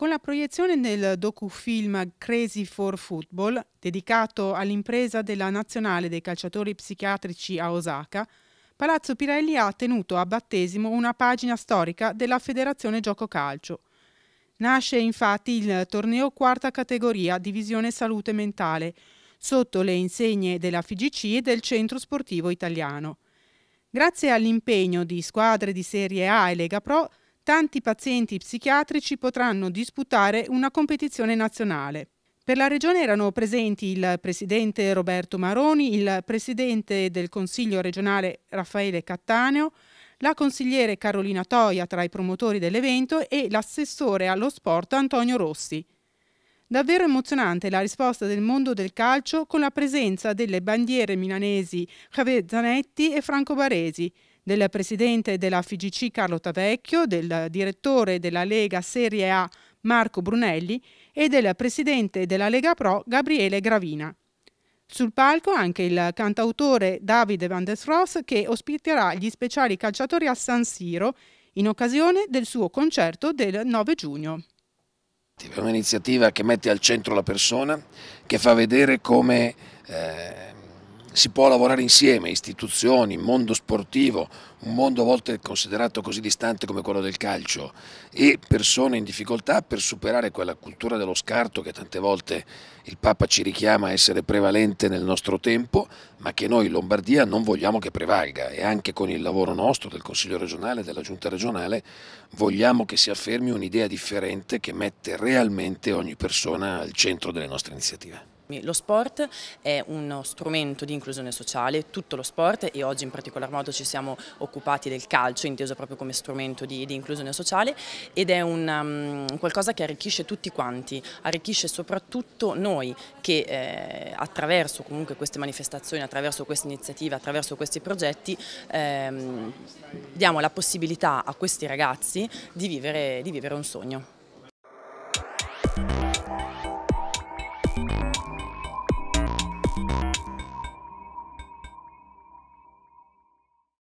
Con la proiezione del docufilm Crazy for Football, dedicato all'impresa della nazionale dei calciatori psichiatrici a Osaka, Palazzo Pirelli ha tenuto a battesimo una pagina storica della Federazione Gioco Calcio. Nasce infatti il torneo quarta categoria Divisione Salute Mentale, sotto le insegne della FIGC e del Centro Sportivo Italiano. Grazie all'impegno di squadre di Serie A e Lega Pro, tanti pazienti psichiatrici potranno disputare una competizione nazionale. Per la regione erano presenti il presidente Roberto Maroni, il presidente del Consiglio regionale Raffaele Cattaneo, la consigliere Carolina Toia tra i promotori dell'evento e l'assessore allo sport Antonio Rossi. Davvero emozionante la risposta del mondo del calcio con la presenza delle bandiere milanesi Javier Zanetti e Franco Baresi, del presidente della FGC Carlo Tavecchio, del direttore della Lega Serie A Marco Brunelli e del presidente della Lega Pro Gabriele Gravina. Sul palco anche il cantautore Davide Van der Stross che ospiterà gli speciali calciatori a San Siro in occasione del suo concerto del 9 giugno. Collettiva, è un'iniziativa che mette al centro la persona, che fa vedere come eh, si può lavorare insieme, istituzioni, mondo sportivo, un mondo a volte considerato così distante come quello del calcio e persone in difficoltà per superare quella cultura dello scarto che tante volte il Papa ci richiama a essere prevalente nel nostro tempo, ma che noi in Lombardia non vogliamo che prevalga e anche con il lavoro nostro del Consiglio regionale e della Giunta regionale vogliamo che si affermi un'idea differente che mette realmente ogni persona al centro delle nostre iniziative. Lo sport è uno strumento di inclusione sociale, tutto lo sport e oggi in particolar modo ci siamo occupati del calcio, inteso proprio come strumento di, di inclusione sociale ed è un, um, qualcosa che arricchisce tutti quanti, arricchisce soprattutto noi che eh, attraverso comunque queste manifestazioni, attraverso queste iniziative, attraverso questi progetti ehm, diamo la possibilità a questi ragazzi di vivere, di vivere un sogno.